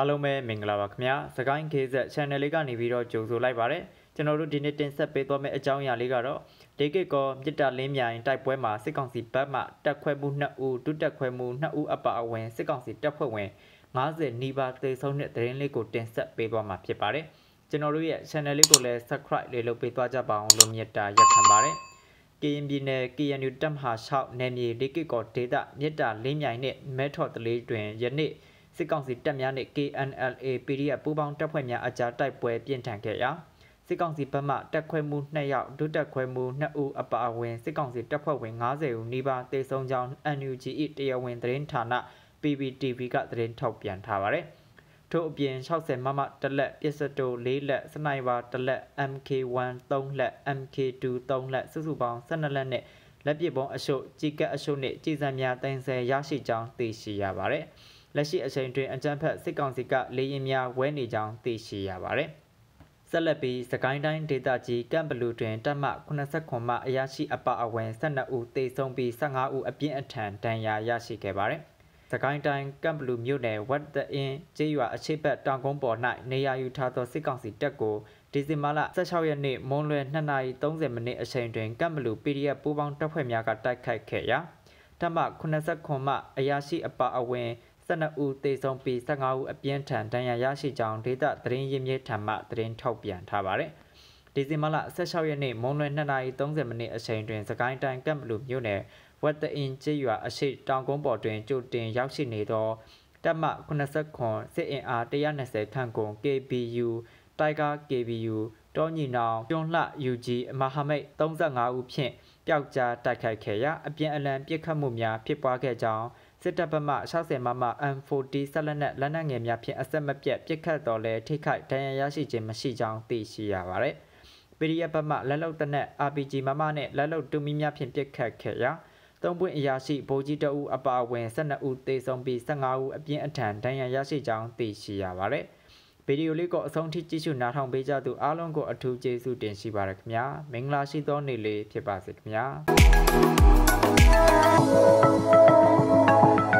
အားလုံးပဲမင်္ဂလာပါခင်ဗျာစကိုင်း KZ Channel လေးကနေပြီးတော့ကြိုဆိုလိုက်ပါရစေကျွန်တော်တို့ဒီနေ့တင်ဆက်ပေးသွားမယ့်အကြောင်းအရာလေးကတော့ဒေကိကောမြစ်တာလင်းမြိုင်တိုက်ပွဲမှာစစ်ကောင်စီဘက်မှတက်ခွဲမှု2ဦးဒုတက်ခွဲမှု2ဦးအပါအဝင်စစ်ကောင်စီတပ်ဖွဲ့ဝင်90နီးပါးသေဆုံးတဲ့သတင်းလေးကိုတင်ဆက်ပေးသွားမှာဖြစ်ပါတယ်ကျွန်တော်တို့ရဲ့ channel လေးကိုလည်း subscribe လေးလုပ်ပေးသွားကြပါအောင်လို့မြတ်တာရက်ခံပါတယ်ကရင်ပြည်နယ် KNU တပ်မဟာ6နယ်မြေဒေကိကောဒေသမြစ်တာလင်းမြိုင်နဲ့မဲထော်တလေးတွင်ယနေ့9စစ်ကောင်စီတပ်များနှင့် KNLA PDF ပူးပေါင်းတပ်ဖွဲ့များအကြားတိုက်ပွဲပြင်းထန်ခဲ့ရာစစ်ကောင်စီဘက်မှတပ်ခွဲမှု2ယောက်ဒုတပ်ခွဲမှု2ဦးအပါအဝင် စစ်ကောင်စီတပ်ဖွဲ့ဝင်90ဦးနီးပါးတေဆုံးကြောင်း NUG ၏တရားဝင်သတင်းဌာန PPTV ကသတင်းထုတ်ပြန်ထားပါတယ်။ထို့အပြင်60မမတလက်ပစ္စတို၄လက်စနိုက်ပါတလက် MK1 3လက် MK2 3လက်စုစုပေါင်း12လက်နဲ့လက်ပစ်ပုံးအရှုပ်ကြီးကက်အရှုပ်နှင့်ကြည်စံများတင်ဆက်ရရှိကြောင်းသိရှိရပါသည်။လက်ရှိအချိန်တွင်အကြမ်းဖက်စစ်ကောင်စီကလေရင်များဝဲနေကြောင်းသိရှိရပါသည်။ဆက်လက်ပြီးစကိုင်းတိုင်းဒေသကြီးကံဘလူတွင်တပ်မ89မှအရာရှိအပါအဝင်12ဦးသေဆုံးပြီး15ဦးအပြင်းအထန်ဒဏ်ရာရရှိခဲ့ပါတယ်။။သကိုင်းတိုင်းကမ်ဘလူမြို့နယ်ဝတ်တအင်းကျေးရွာအခြေဘက်တောင်ကုန်းပေါ်၌နေရာယူထားသောစစ်ကောင်စီတပ်ကိုဒီဇင်ဘာလ16ရက်နေ့မွန်းလွယ်2:30မိနစ်အချိန်တွင်ကမ်ဘလူ PDF ပူးပေါင်းတပ်ဖွဲ့များကတိုက်ခိုက်ခဲ့ရာတမ89မှအရာရှိအပါအဝင်12ဦးသေဆုံးပြီး15ဦးအပြင်းထန်ဒဏ်ရာရရှိကြောင်းဒေသသတင်းရင်းမြစ်ထံမှသတင်းထုတ်ပြန်ထားပါတယ်။ဒီဇင်ဘာလ16ရက်နေ့မွန်းလွဲ2:30မိနစ်အချိန်တွင်စကိုင်းတိုင်းကမ်ပလူမြို့နယ်ဝက်တအင်ကျေးရွာအရှိတောင်ကုန်းပေါ်တွင်ကြိုတင်ရောက်ရှိနေသောတပ်မ89စစ်အင်အား120ခန့်ကုန် KBU Tiger KBU တောညီနောင်တွန်းလှ UG အမဟာမိတ်35ဦးဖြင့်ပျောက်ကြားတိုက်ခိုက်ခဲ့ရာအပြန်အလှန်ပစ်ခတ်မှုများဖြစ်ပွားခဲ့ကြောင်းစစ်တပ်ဗမာ60မမ M40 ဆက်လက်နဲ့လက်နက်ငယ်များဖြင့်အဆက်မပြတ်ပစ်ခတ်တော်လဲထိခိုက်ဒဏ်ရာရရှိခြင်းမရှိကြောင်းသိရှိရပါသည် PDF ဘက်မှလက်လုံတနက် RPG မမနဲ့လက်လုံတူမီများဖြင့်ပြစ်ခတ်ခဲ့ရာသုံးပွင့်အရာရှိဗိုလ်ကြီးတဦးအပါအဝင်12ဦးသေဆုံးပြီး15ဦးအပြင်းအထန်ဒဏ်ရာရရှိကြောင်းသိရှိရပါတယ်။ဗီဒီယိုလေးကိုအဆုံးထိကြည့်ရှုနားထောင်ပေးကြသူအားလုံးကိုအထူးကျေးဇူးတင်ရှိပါရခင်ဗျာ။မင်္ဂလာရှိသောနေ့လေးဖြစ်ပါစေခင်ဗျာ။